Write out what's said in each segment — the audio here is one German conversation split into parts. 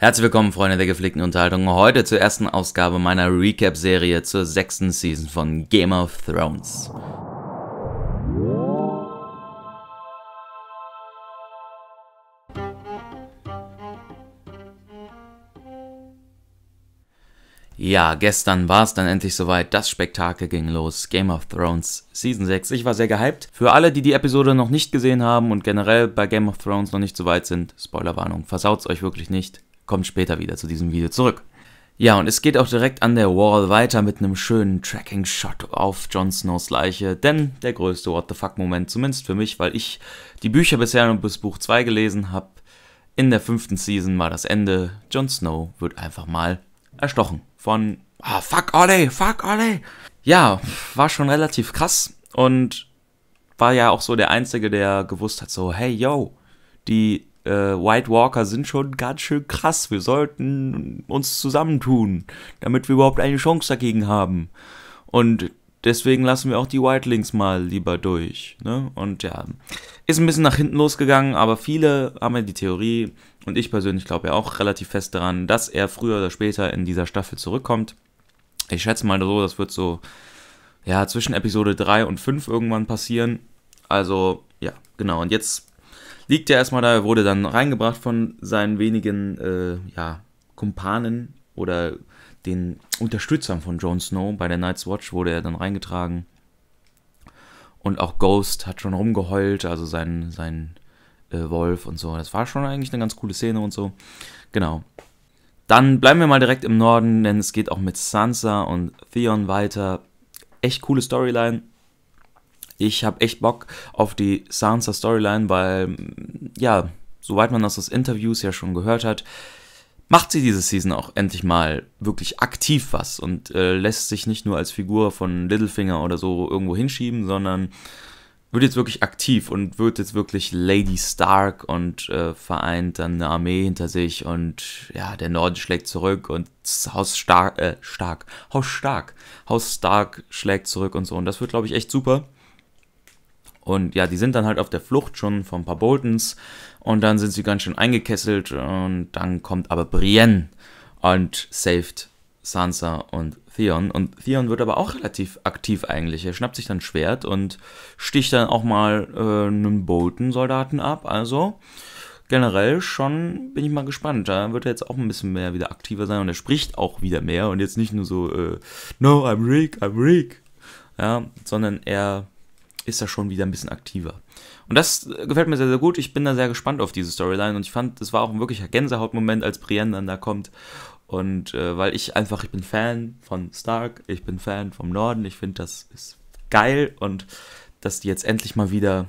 Herzlich willkommen, Freunde der gepflegten Unterhaltung. Heute zur ersten Ausgabe meiner Recap-Serie zur sechsten Season von Game of Thrones. Ja, gestern war es dann endlich soweit. Das Spektakel ging los. Game of Thrones Season 6. Ich war sehr gehypt. Für alle, die die Episode noch nicht gesehen haben und generell bei Game of Thrones noch nicht so weit sind, Spoilerwarnung, versaut's euch wirklich nicht kommt später wieder zu diesem Video zurück. Ja, und es geht auch direkt an der Wall weiter mit einem schönen Tracking-Shot auf Jon Snows Leiche, denn der größte What the fuck-Moment, zumindest für mich, weil ich die Bücher bisher nur bis Buch 2 gelesen habe. In der fünften Season war das Ende. Jon Snow wird einfach mal erstochen von Ah, fuck Ollie, fuck Ollie. Ja, war schon relativ krass und war ja auch so der Einzige, der gewusst hat, so, hey, yo, die äh, White Walker sind schon ganz schön krass. Wir sollten uns zusammentun, damit wir überhaupt eine Chance dagegen haben. Und deswegen lassen wir auch die Whitelings mal lieber durch. Ne? Und ja, ist ein bisschen nach hinten losgegangen, aber viele haben ja die Theorie, und ich persönlich glaube ja auch relativ fest daran, dass er früher oder später in dieser Staffel zurückkommt. Ich schätze mal so, das wird so, ja, zwischen Episode 3 und 5 irgendwann passieren. Also, ja, genau. Und jetzt liegt ja erstmal da, wurde dann reingebracht von seinen wenigen äh, ja, Kumpanen oder den Unterstützern von Jon Snow. Bei der Night's Watch wurde er dann reingetragen. Und auch Ghost hat schon rumgeheult, also sein, sein äh, Wolf und so. Das war schon eigentlich eine ganz coole Szene und so. Genau. Dann bleiben wir mal direkt im Norden, denn es geht auch mit Sansa und Theon weiter. Echt coole Storyline. Ich habe echt Bock auf die Sansa Storyline, weil, ja, soweit man das aus Interviews ja schon gehört hat, macht sie diese Season auch endlich mal wirklich aktiv was und äh, lässt sich nicht nur als Figur von Littlefinger oder so irgendwo hinschieben, sondern wird jetzt wirklich aktiv und wird jetzt wirklich Lady Stark und äh, vereint dann eine Armee hinter sich und ja, der Norden schlägt zurück und Haus Stark, äh, Stark, Haus Stark, Haus Stark schlägt zurück und so. Und das wird, glaube ich, echt super. Und ja, die sind dann halt auf der Flucht schon von ein paar Boltons und dann sind sie ganz schön eingekesselt und dann kommt aber Brienne und saved Sansa und Theon. Und Theon wird aber auch relativ aktiv eigentlich. Er schnappt sich dann ein Schwert und sticht dann auch mal äh, einen Bolton-Soldaten ab. Also generell schon bin ich mal gespannt. Da wird er jetzt auch ein bisschen mehr wieder aktiver sein und er spricht auch wieder mehr und jetzt nicht nur so, äh, no, I'm Rick, I'm Rick. Ja, sondern er ist er schon wieder ein bisschen aktiver. Und das äh, gefällt mir sehr, sehr gut. Ich bin da sehr gespannt auf diese Storyline und ich fand, es war auch ein wirklicher Gänsehautmoment, als Brienne dann da kommt. Und äh, weil ich einfach, ich bin Fan von Stark, ich bin Fan vom Norden, ich finde, das ist geil und dass die jetzt endlich mal wieder,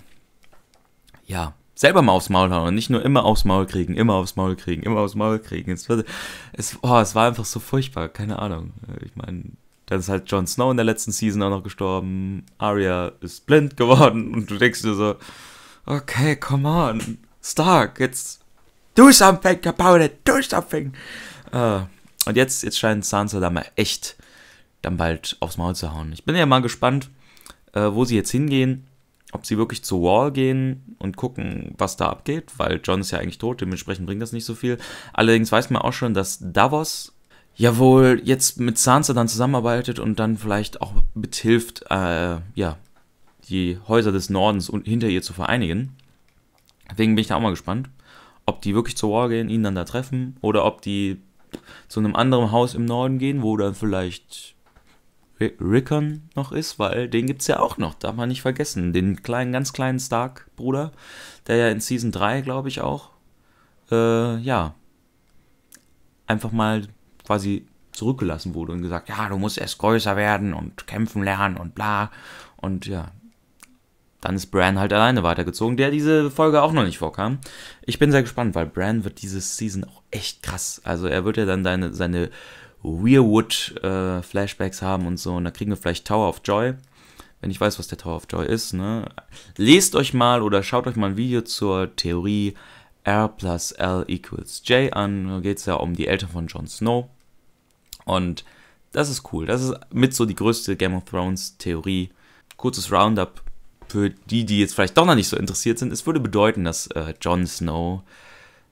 ja, selber mal aufs Maul hauen und nicht nur immer aufs Maul kriegen, immer aufs Maul kriegen, immer aufs Maul kriegen. Es, wird, es, oh, es war einfach so furchtbar, keine Ahnung. Ich meine, dann ist halt Jon Snow in der letzten Season auch noch gestorben. Arya ist blind geworden und du denkst dir so, okay, come on, Stark, jetzt do something about it, do something. Uh, und jetzt, jetzt scheint Sansa da mal echt dann bald aufs Maul zu hauen. Ich bin ja mal gespannt, äh, wo sie jetzt hingehen. Ob sie wirklich zu Wall gehen und gucken, was da abgeht, weil Jon ist ja eigentlich tot, dementsprechend bringt das nicht so viel. Allerdings weiß man auch schon, dass Davos jawohl, jetzt mit Sansa dann zusammenarbeitet und dann vielleicht auch mithilft, äh, ja, die Häuser des Nordens und hinter ihr zu vereinigen. Deswegen bin ich da auch mal gespannt, ob die wirklich zur War gehen, ihn dann da treffen oder ob die zu einem anderen Haus im Norden gehen, wo dann vielleicht Rickon noch ist, weil den gibt's ja auch noch, darf man nicht vergessen. Den kleinen, ganz kleinen Stark-Bruder, der ja in Season 3, glaube ich, auch, äh, ja, einfach mal quasi zurückgelassen wurde und gesagt, ja, du musst erst größer werden und kämpfen lernen und bla. Und ja, dann ist Bran halt alleine weitergezogen, der diese Folge auch noch nicht vorkam. Ich bin sehr gespannt, weil Bran wird diese Season auch echt krass. Also er wird ja dann seine, seine Weirwood-Flashbacks äh, haben und so. Und da kriegen wir vielleicht Tower of Joy. Wenn ich weiß, was der Tower of Joy ist, ne? Lest euch mal oder schaut euch mal ein Video zur Theorie R plus L equals J an. Da geht es ja um die Eltern von Jon Snow. Und das ist cool. Das ist mit so die größte Game of Thrones Theorie. Kurzes Roundup für die, die jetzt vielleicht doch noch nicht so interessiert sind. Es würde bedeuten, dass äh, Jon Snow,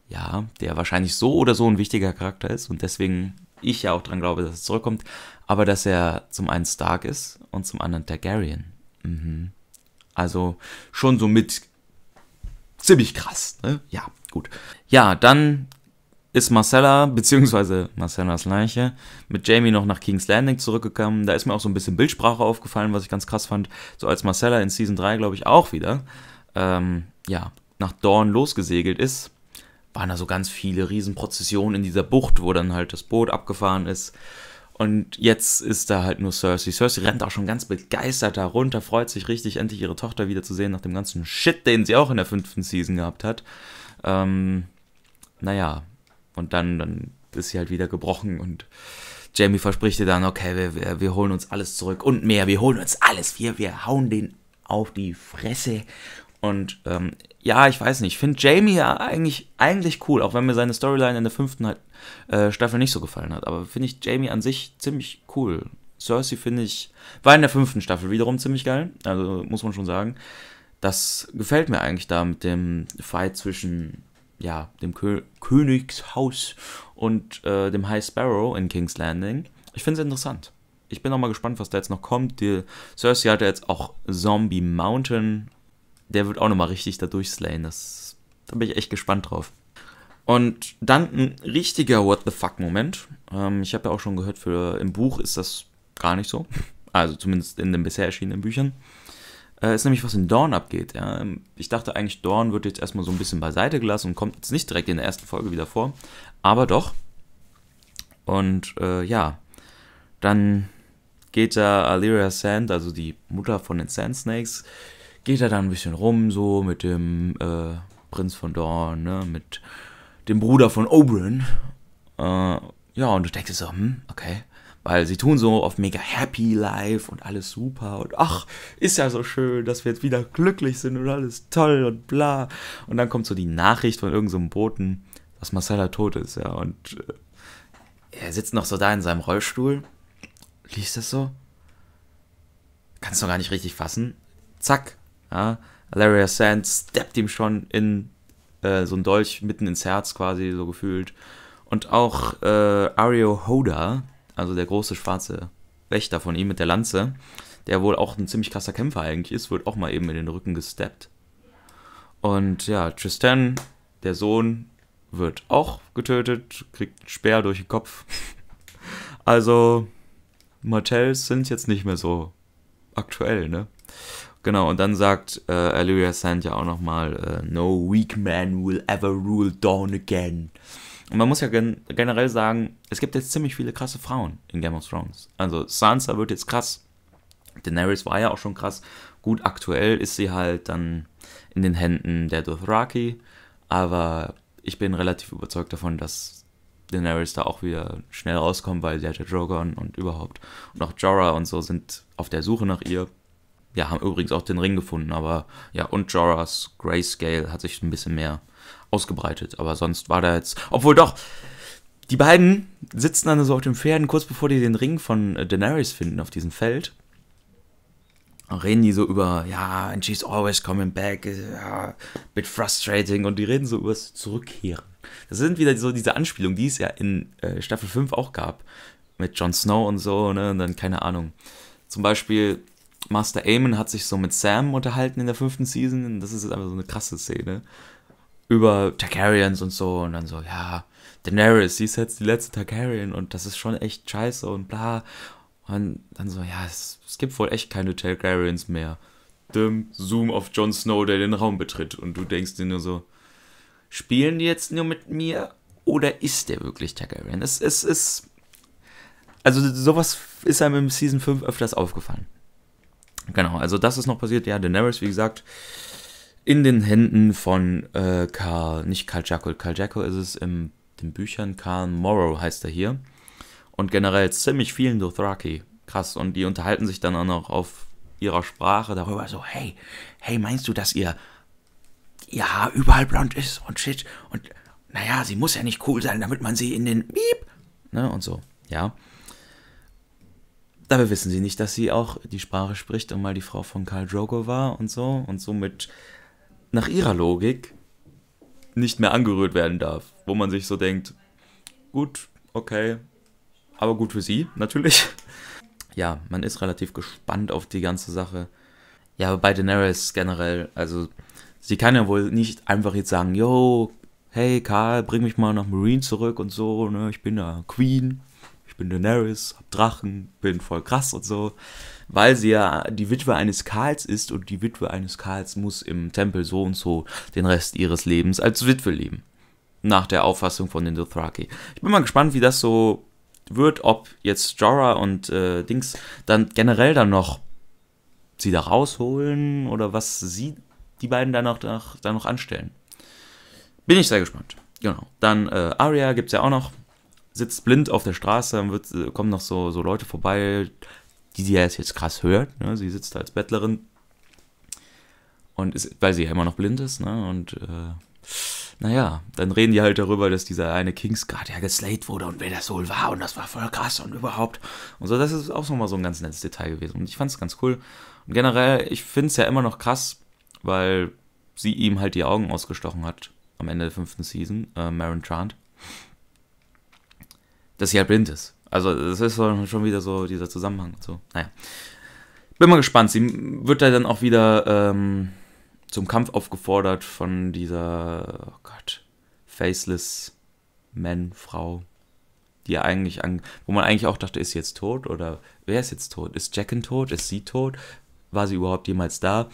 ja, der wahrscheinlich so oder so ein wichtiger Charakter ist und deswegen ich ja auch dran glaube, dass es zurückkommt, aber dass er zum einen Stark ist und zum anderen Targaryen. Mhm. Also schon so mit ziemlich krass, ne? Ja, gut. Ja, dann ist Marcella, beziehungsweise Marcellas Leiche, mit Jamie noch nach King's Landing zurückgekommen. Da ist mir auch so ein bisschen Bildsprache aufgefallen, was ich ganz krass fand. So als Marcella in Season 3, glaube ich, auch wieder, ähm, ja, nach Dawn losgesegelt ist, waren da so ganz viele Riesenprozessionen in dieser Bucht, wo dann halt das Boot abgefahren ist. Und jetzt ist da halt nur Cersei. Cersei rennt auch schon ganz begeistert da runter, freut sich richtig, endlich ihre Tochter wiederzusehen nach dem ganzen Shit, den sie auch in der fünften Season gehabt hat. Ähm, naja, und dann, dann ist sie halt wieder gebrochen und Jamie verspricht ihr dann, okay, wir, wir, wir holen uns alles zurück und mehr, wir holen uns alles, wir, wir hauen den auf die Fresse. Und ähm, ja, ich weiß nicht, ich finde Jamie ja eigentlich, eigentlich cool, auch wenn mir seine Storyline in der fünften halt, äh, Staffel nicht so gefallen hat. Aber finde ich Jamie an sich ziemlich cool. Cersei finde ich, war in der fünften Staffel wiederum ziemlich geil, also muss man schon sagen. Das gefällt mir eigentlich da mit dem Fight zwischen ja, dem Kö Königshaus und äh, dem High Sparrow in King's Landing. Ich finde es interessant. Ich bin auch mal gespannt, was da jetzt noch kommt. Die Cersei hat ja jetzt auch Zombie Mountain. Der wird auch nochmal richtig da durchslayen. Das, da bin ich echt gespannt drauf. Und dann ein richtiger What the fuck-Moment. Ähm, ich habe ja auch schon gehört, für, im Buch ist das gar nicht so. Also zumindest in den bisher erschienenen Büchern äh, ist nämlich, was in Dawn abgeht. Ja. Ähm, ich dachte eigentlich, Dawn wird jetzt erstmal so ein bisschen beiseite gelassen und kommt jetzt nicht direkt in der ersten Folge wieder vor. Aber doch. Und äh, ja, dann geht da Aliria Sand, also die Mutter von den Sand Snakes, geht da dann ein bisschen rum, so mit dem äh, Prinz von Dorn, ne, mit dem Bruder von Oberyn. Äh, ja, und du denkst so, hm, okay weil sie tun so auf mega happy life und alles super und ach, ist ja so schön, dass wir jetzt wieder glücklich sind und alles toll und bla. Und dann kommt so die Nachricht von irgendeinem so Boten, dass Marcella tot ist, ja. Und äh, er sitzt noch so da in seinem Rollstuhl, liest das so, kannst du gar nicht richtig fassen. Zack, ja. Larry Sand steppt ihm schon in äh, so ein Dolch mitten ins Herz quasi, so gefühlt. Und auch äh, Ario Hoda, also der große schwarze Wächter von ihm mit der Lanze, der wohl auch ein ziemlich krasser Kämpfer eigentlich ist, wird auch mal eben in den Rücken gesteppt. Und ja, Tristan, der Sohn, wird auch getötet, kriegt einen Speer durch den Kopf. Also, Martells sind jetzt nicht mehr so aktuell, ne? Genau, und dann sagt äh, Aluria Sand ja auch nochmal, äh, No weak man will ever rule Dawn again. Und man muss ja gen generell sagen, es gibt jetzt ziemlich viele krasse Frauen in Game of Thrones. Also Sansa wird jetzt krass. Daenerys war ja auch schon krass. Gut, aktuell ist sie halt dann in den Händen der Dothraki. Aber ich bin relativ überzeugt davon, dass Daenerys da auch wieder schnell rauskommt, weil der Drogon und überhaupt und auch Jorah und so sind auf der Suche nach ihr. Ja, haben übrigens auch den Ring gefunden, aber ja, und Jorahs Grayscale hat sich ein bisschen mehr ausgebreitet. Aber sonst war da jetzt. Obwohl doch, die beiden sitzen dann so auf den Pferden, kurz bevor die den Ring von äh, Daenerys finden auf diesem Feld. Reden die so über, ja, and she's always coming back, äh, ja, bit frustrating. Und die reden so über das Zurückkehren. Das sind wieder so diese Anspielungen, die es ja in äh, Staffel 5 auch gab. Mit Jon Snow und so, ne? Und dann, keine Ahnung. Zum Beispiel, Master Aemon hat sich so mit Sam unterhalten in der fünften Season. und Das ist jetzt einfach so eine krasse Szene über Targaryens und so und dann so, ja, Daenerys, sie ist jetzt die letzte Targaryen und das ist schon echt scheiße und bla. Und dann so, ja, es, es gibt wohl echt keine Targaryens mehr. Dem Zoom auf Jon Snow, der den Raum betritt und du denkst dir nur so, spielen die jetzt nur mit mir oder ist der wirklich Targaryen? Es ist, es, also sowas ist einem im Season 5 öfters aufgefallen. Genau, also das ist noch passiert. Ja, Daenerys, wie gesagt, in den Händen von äh, Karl, nicht Karl Jacko, Karl Jacko ist es in den Büchern, Karl Morrow heißt er hier. Und generell ziemlich vielen Dothraki. Krass. Und die unterhalten sich dann auch noch auf ihrer Sprache darüber so, hey, hey, meinst du, dass ihr ihr Haar überall blond ist und shit und naja, sie muss ja nicht cool sein, damit man sie in den Miep, ne, und so, ja. Dabei wissen sie nicht, dass sie auch die Sprache spricht und mal die Frau von Karl Drogo war und so und somit nach ihrer Logik nicht mehr angerührt werden darf. Wo man sich so denkt, gut, okay, aber gut für sie, natürlich. Ja, man ist relativ gespannt auf die ganze Sache. Ja, bei Daenerys generell, also sie kann ja wohl nicht einfach jetzt sagen, yo, hey Karl, bring mich mal nach Marine zurück und so, ne, ich bin da Queen ich bin Daenerys, hab Drachen, bin voll krass und so. Weil sie ja die Witwe eines Karls ist und die Witwe eines Karls muss im Tempel so und so den Rest ihres Lebens als Witwe leben. Nach der Auffassung von den Dothraki. Ich bin mal gespannt, wie das so wird, ob jetzt Jorah und äh, Dings dann generell dann noch sie da rausholen oder was sie, die beiden dann noch, dann noch anstellen. Bin ich sehr gespannt. Genau. Dann äh, Arya gibt es ja auch noch sitzt blind auf der Straße, dann wird, äh, kommen noch so, so Leute vorbei, die sie jetzt krass hört. Ne? Sie sitzt da als Bettlerin und ist, weil sie ja immer noch blind ist, ne? Und äh, naja, dann reden die halt darüber, dass dieser eine Kingsguard ja geslayed wurde und wer das wohl war und das war voll krass und überhaupt. Und so, das ist auch nochmal so ein ganz nettes Detail gewesen. Und ich fand es ganz cool. Und generell, ich finde es ja immer noch krass, weil sie ihm halt die Augen ausgestochen hat am Ende der fünften Season, äh, Maren Trant dass sie halt blind ist. Also das ist schon wieder so dieser Zusammenhang. So, naja. Bin mal gespannt. Sie wird da dann auch wieder ähm, zum Kampf aufgefordert von dieser, oh Gott, Faceless Man, Frau, die ja eigentlich an, wo man eigentlich auch dachte, ist sie jetzt tot oder wer ist jetzt tot? Ist Jacken tot? Ist sie tot? War sie überhaupt jemals da?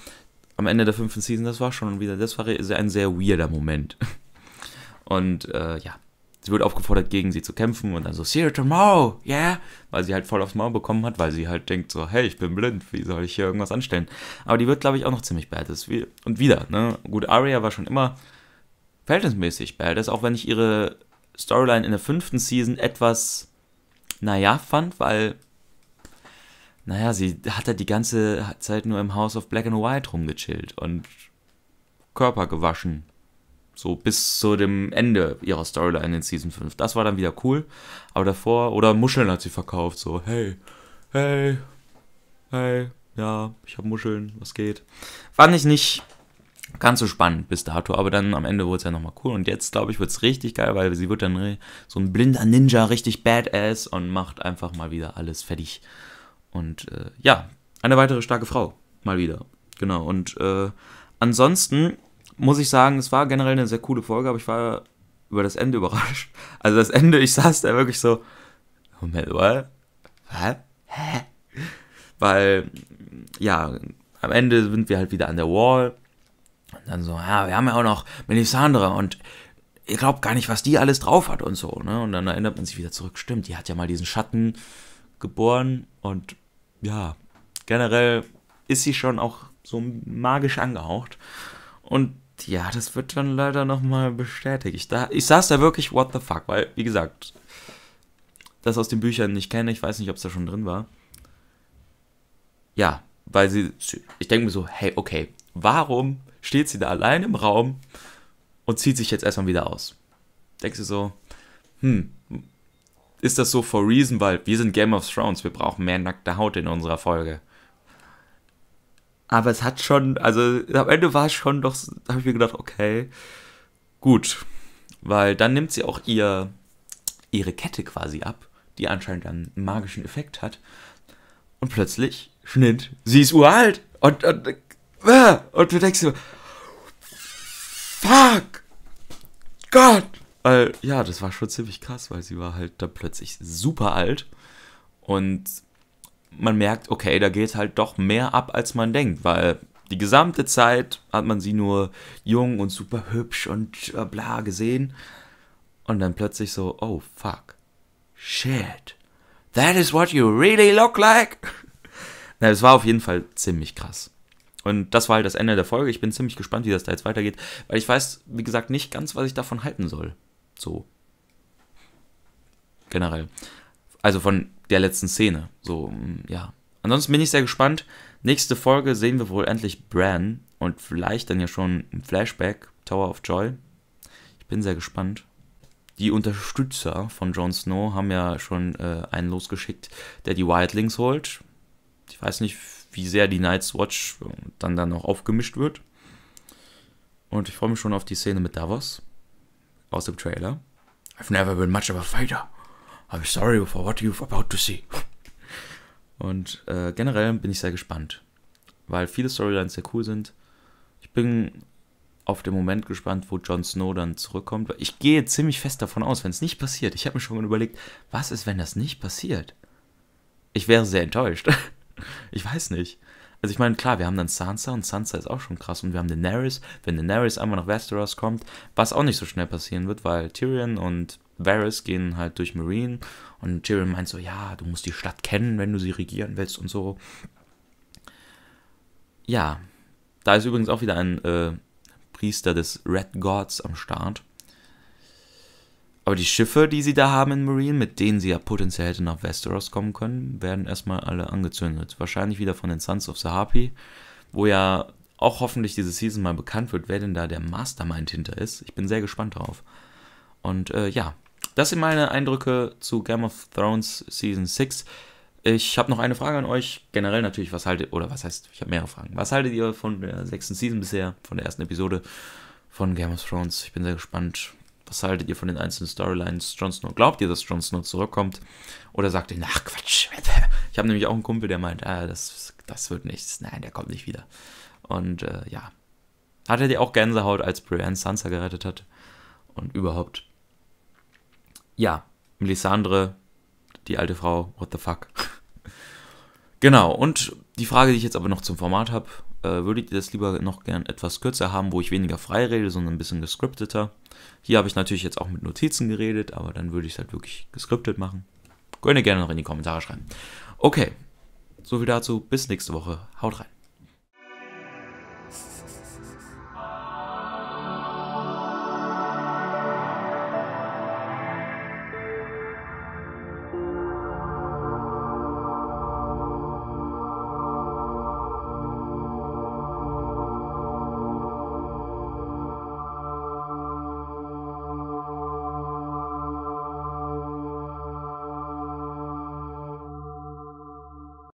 Am Ende der fünften Season, das war schon wieder, das war ein sehr weirder Moment. Und äh, ja, sie wird aufgefordert, gegen sie zu kämpfen und dann so, see you tomorrow, yeah, weil sie halt voll aufs Maul bekommen hat, weil sie halt denkt so, hey, ich bin blind, wie soll ich hier irgendwas anstellen? Aber die wird, glaube ich, auch noch ziemlich badass. Und wieder, ne, gut, Arya war schon immer verhältnismäßig badass, auch wenn ich ihre Storyline in der fünften Season etwas, naja, fand, weil, naja, sie hat halt die ganze Zeit nur im House of Black and White rumgechillt und Körper gewaschen so bis zu dem Ende ihrer Storyline in Season 5. Das war dann wieder cool. Aber davor, oder Muscheln hat sie verkauft. So, hey, hey, hey, ja, ich habe Muscheln, was geht. Fand ich nicht ganz so spannend bis dato, aber dann am Ende wurde es ja nochmal cool. Und jetzt, glaube ich, wird es richtig geil, weil sie wird dann so ein blinder Ninja, richtig badass und macht einfach mal wieder alles fertig. Und äh, ja, eine weitere starke Frau, mal wieder. Genau, und äh, ansonsten muss ich sagen, es war generell eine sehr coole Folge, aber ich war über das Ende überrascht. Also das Ende, ich saß da wirklich so, Moment, what? Hä? Hä? Weil, ja, am Ende sind wir halt wieder an der Wall. Und dann so, ja, wir haben ja auch noch Melisandre und ihr glaubt gar nicht, was die alles drauf hat und so, ne? Und dann erinnert man sich wieder zurück, stimmt, die hat ja mal diesen Schatten geboren und ja, generell ist sie schon auch so magisch angehaucht. Und ja, das wird dann leider nochmal bestätigt. Ich, da, ich saß da wirklich, what the fuck, weil, wie gesagt, das aus den Büchern nicht kenne, ich weiß nicht, ob es da schon drin war. Ja, weil sie, ich denke mir so, hey, okay, warum steht sie da allein im Raum und zieht sich jetzt erstmal wieder aus? Denkst du so, hm, ist das so for reason, weil wir sind Game of Thrones, wir brauchen mehr nackte Haut in unserer Folge. Aber es hat schon, also am Ende war es schon doch, da habe ich mir gedacht, okay, gut. Weil dann nimmt sie auch ihr, ihre Kette quasi ab, die anscheinend einen magischen Effekt hat. Und plötzlich, Schnitt, sie ist uralt. Und, und, äh, und du denkst dir, fuck, Gott. Weil, ja, das war schon ziemlich krass, weil sie war halt dann plötzlich super alt. Und man merkt, okay, da geht halt doch mehr ab, als man denkt, weil die gesamte Zeit hat man sie nur jung und super hübsch und äh, bla gesehen. Und dann plötzlich so, oh fuck. Shit. That is what you really look like. Na, es war auf jeden Fall ziemlich krass. Und das war halt das Ende der Folge. Ich bin ziemlich gespannt, wie das da jetzt weitergeht, weil ich weiß, wie gesagt, nicht ganz, was ich davon halten soll. So. Generell. Also von der letzten Szene. So, ja. Ansonsten bin ich sehr gespannt. Nächste Folge sehen wir wohl endlich Bran und vielleicht dann ja schon ein Flashback, Tower of Joy. Ich bin sehr gespannt. Die Unterstützer von Jon Snow haben ja schon äh, einen losgeschickt, der die Wildlings holt. Ich weiß nicht, wie sehr die Night's Watch dann dann noch aufgemischt wird. Und ich freue mich schon auf die Szene mit Davos aus dem Trailer. I've never been much of a fighter. I'm sorry for what you're about to see. Und äh, generell bin ich sehr gespannt, weil viele Storylines sehr cool sind. Ich bin auf den Moment gespannt, wo Jon Snow dann zurückkommt. Ich gehe ziemlich fest davon aus, wenn es nicht passiert. Ich habe mir schon mal überlegt, was ist, wenn das nicht passiert? Ich wäre sehr enttäuscht. ich weiß nicht. Also ich meine, klar, wir haben dann Sansa und Sansa ist auch schon krass und wir haben Daenerys. Wenn Daenerys einmal nach Westeros kommt, was auch nicht so schnell passieren wird, weil Tyrion und Varys gehen halt durch Marine und Tyrion meint so, ja, du musst die Stadt kennen, wenn du sie regieren willst und so. Ja, da ist übrigens auch wieder ein äh, Priester des Red Gods am Start. Aber die Schiffe, die sie da haben in Marine, mit denen sie ja potenziell hätte nach Westeros kommen können, werden erstmal alle angezündet. Wahrscheinlich wieder von den Sons of the Harpy, wo ja auch hoffentlich diese Season mal bekannt wird, wer denn da der Mastermind hinter ist. Ich bin sehr gespannt drauf. Und äh, ja, das sind meine Eindrücke zu Game of Thrones Season 6. Ich habe noch eine Frage an euch. Generell natürlich, was haltet, oder was heißt, ich habe mehrere Fragen. Was haltet ihr von der sechsten Season bisher, von der ersten Episode von Game of Thrones? Ich bin sehr gespannt. Was haltet ihr von den einzelnen Storylines? Jon Snow, glaubt ihr, dass Jon Snow zurückkommt? Oder sagt ihr, ach Quatsch. Ich habe nämlich auch einen Kumpel, der meint, ah, das, das wird nichts. Nein, der kommt nicht wieder. Und äh, ja. Hattet ihr auch Gänsehaut, als Brienne Sansa gerettet hat? Und überhaupt ja, Melisandre, die alte Frau, what the fuck. genau, und die Frage, die ich jetzt aber noch zum Format habe, äh, würdet ihr das lieber noch gern etwas kürzer haben, wo ich weniger frei rede, sondern ein bisschen gescripteter? Hier habe ich natürlich jetzt auch mit Notizen geredet, aber dann würde ich es halt wirklich gescriptet machen. Könnt ihr gerne noch in die Kommentare schreiben. Okay, soviel dazu. Bis nächste Woche. Haut rein.